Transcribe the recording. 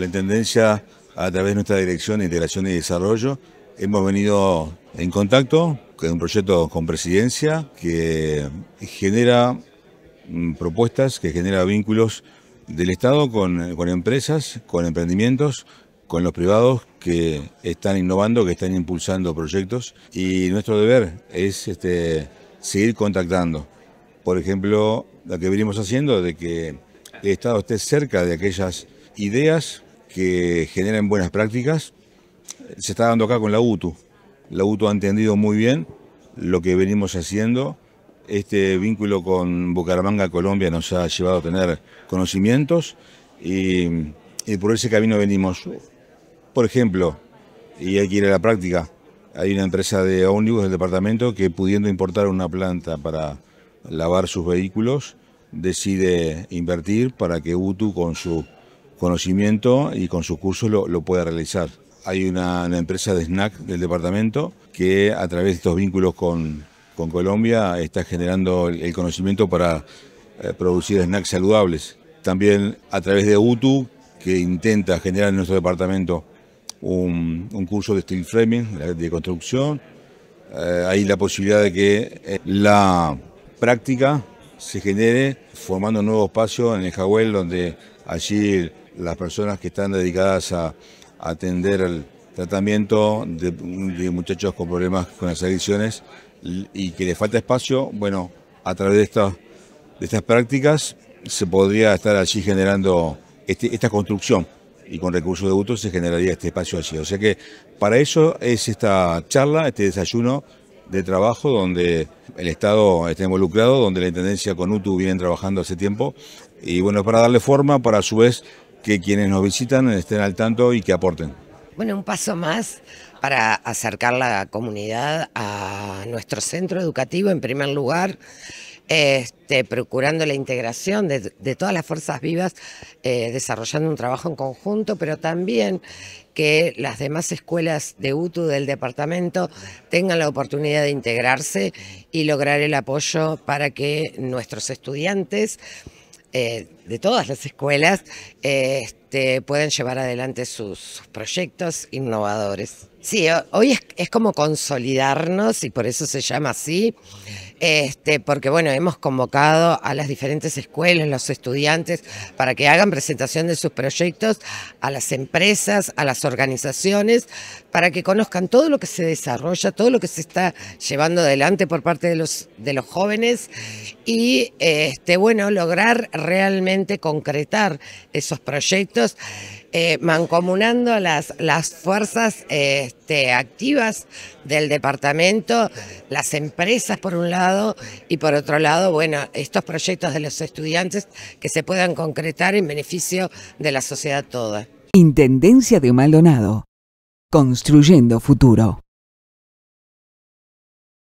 la Intendencia, a través de nuestra Dirección de Integración y Desarrollo, hemos venido en contacto con un proyecto con Presidencia que genera mm, propuestas, que genera vínculos del Estado con, empresas, con emprendimientos, con los privados que están innovando, que están impulsando proyectos y nuestro deber es este, seguir contactando. Por ejemplo, la que venimos haciendo de que el Estado esté cerca de aquellas ideas que generen buenas prácticas. Se está dando acá con la UTU. La UTU ha entendido muy bien lo que venimos haciendo. Este vínculo con Bucaramanga, Colombia, nos ha llevado a tener conocimientos y, por ese camino venimos. Por ejemplo, y hay que ir a la práctica, hay una empresa de ómnibus del departamento que pudiendo importar una planta para lavar sus vehículos, decide invertir para que UTU con su conocimiento y con su curso lo, pueda realizar. Hay una, empresa de snack del departamento que a través de estos vínculos con, Colombia está generando el, conocimiento para eh, producir snacks saludables. También a través de UTU, que intenta generar en nuestro departamento un, curso de steel framing, de construcción. Eh, hay la posibilidad de que eh, la práctica se genere formando un nuevo espacio en el Jagüel, donde allí las personas que están dedicadas a, atender el tratamiento de, muchachos con problemas con las adicciones y que les falta espacio, bueno, a través de, de estas prácticas se podría estar allí generando este, esta construcción y con recursos de voto se generaría este espacio allí. O sea que para eso es esta charla, este desayuno de trabajo donde el Estado está involucrado, donde la Intendencia con UTU viene trabajando hace tiempo y bueno, para darle forma, para a su vez que quienes nos visitan estén al tanto y que aporten. Bueno, un paso más para acercar la comunidad a nuestro centro educativo, en primer lugar, este, procurando la integración de, todas las fuerzas vivas, eh, desarrollando un trabajo en conjunto, pero también que las demás escuelas de UTU del departamento tengan la oportunidad de integrarse y lograr el apoyo para que nuestros estudiantes eh, de todas las escuelas, eh, este, puedan llevar adelante sus proyectos innovadores. Sí, hoy es, como consolidarnos y por eso se llama así, este, porque bueno, hemos convocado a las diferentes escuelas, los estudiantes, para que hagan presentación de sus proyectos, a las empresas, a las organizaciones, para que conozcan todo lo que se desarrolla, todo lo que se está llevando adelante por parte de los, de los jóvenes y este, bueno, lograr realmente concretar esos proyectos eh, mancomunando las, fuerzas este, activas del departamento, las empresas por un lado y por otro lado, bueno, estos proyectos de los estudiantes que se puedan concretar en beneficio de la sociedad toda. Intendencia de Maldonado, construyendo futuro.